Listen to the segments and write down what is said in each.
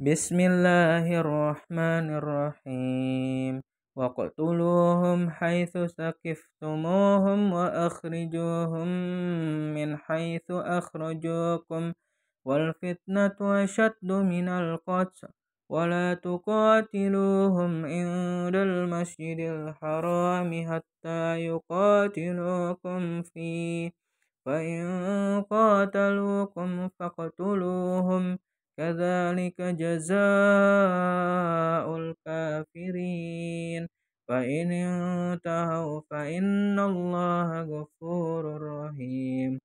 بسم الله الرحمن الرحيم واقتلوهم حيث سقفتموهم وأخرجوهم من حيث أخرجوكم والفتنة أشد من القتل ولا تقاتلوهم عند المسجد الحرام حتى يقاتلوكم فيه فإن قاتلوكم فاقتلوهم كذلك جزاء الكافرين فإن انتهوا فإن الله غفور رحيم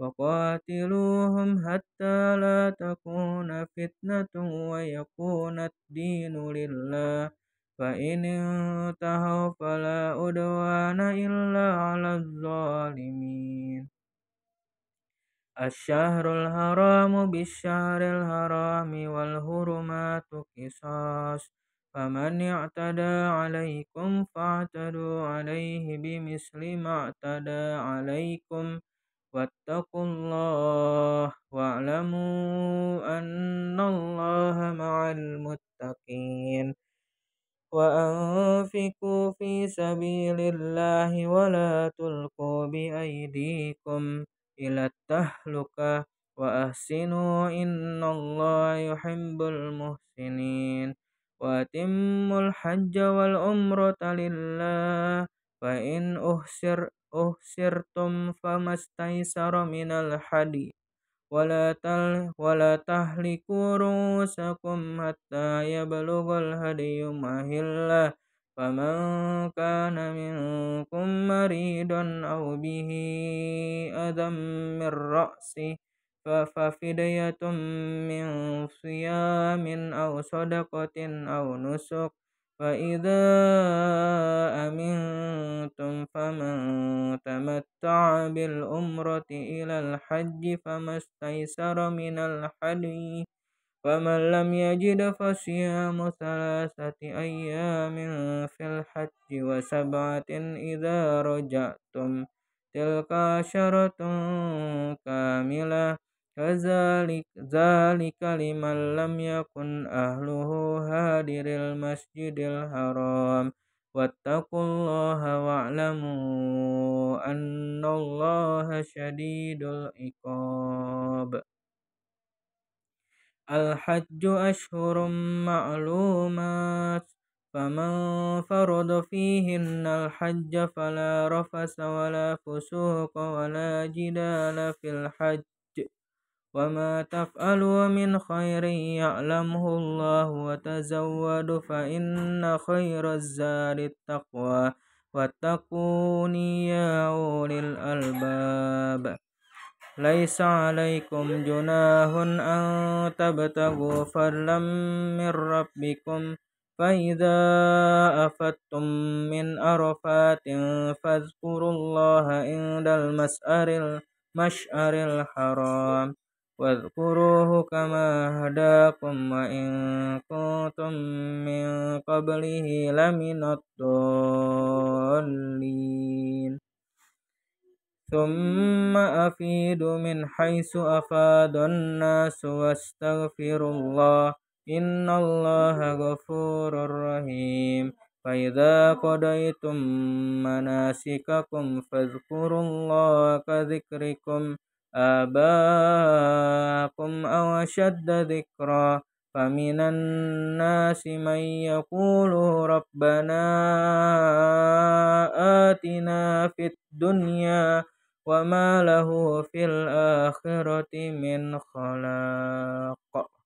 وقاتلوهم حتى لا تكون فتنة ويكون الدين لله فإن انتهوا فلا عدوان إلا على الظالمين الشهر الحرام بالشهر الحرام والهرمات قصاص فمن اعتدى عليكم فاعتدوا عليه بمثل ما اعتدى عليكم واتقوا الله واعلموا أن الله مع المتقين وأنفقوا في سبيل الله ولا تلقوا بأيديكم ila tahluka wa ahsinu innallaha yuhibbul muhsinin wa timmul hajja wal umrata lillah fa in uhsir uhsirtum famastaysara minal hadi wala tal wala tahliku rusakum hatta yablughal hadiyum mahillah فمن كان منكم مريضا أو به أذى من رأسه ففدية من صيام أو صدقة أو نسك فإذا أمنتم فمن تمتع بالأمرة إلى الحج فما استيسر من الحديث فمن لم يجد فصيام ثلاثة أيام في الحج وسبعة إذا رجعتم تلك عشرة كاملة كذلك ذلك لمن لم يكن أهله هادر المسجد الحرام واتقوا الله واعلموا أن الله شديد العقاب الحج أشهر معلومات فمن فرض فيهن الحج فلا رفس ولا فسوق ولا جدال في الحج وما تفعلوا من خير يعلمه الله وتزودوا فإن خير الزاد التقوى واتقوني يا أولي الألباب ليس عليكم جناه أن تبتغوا فضلا من ربكم فإذا أفدتم من أرفات فاذكروا الله عند المسأر المشأر الحرام واذكروه كما هداكم وإن كنتم من قبله لمن الضالين ثم أفيد من حيث أفاد الناس واستغفر الله إن الله غفور رحيم فإذا قضيتم مناسككم فاذكروا الله كذكركم آباءكم أو أشد ذكرا فمن الناس من يقول ربنا آتنا في الدنيا وما له في الآخرة من خلاق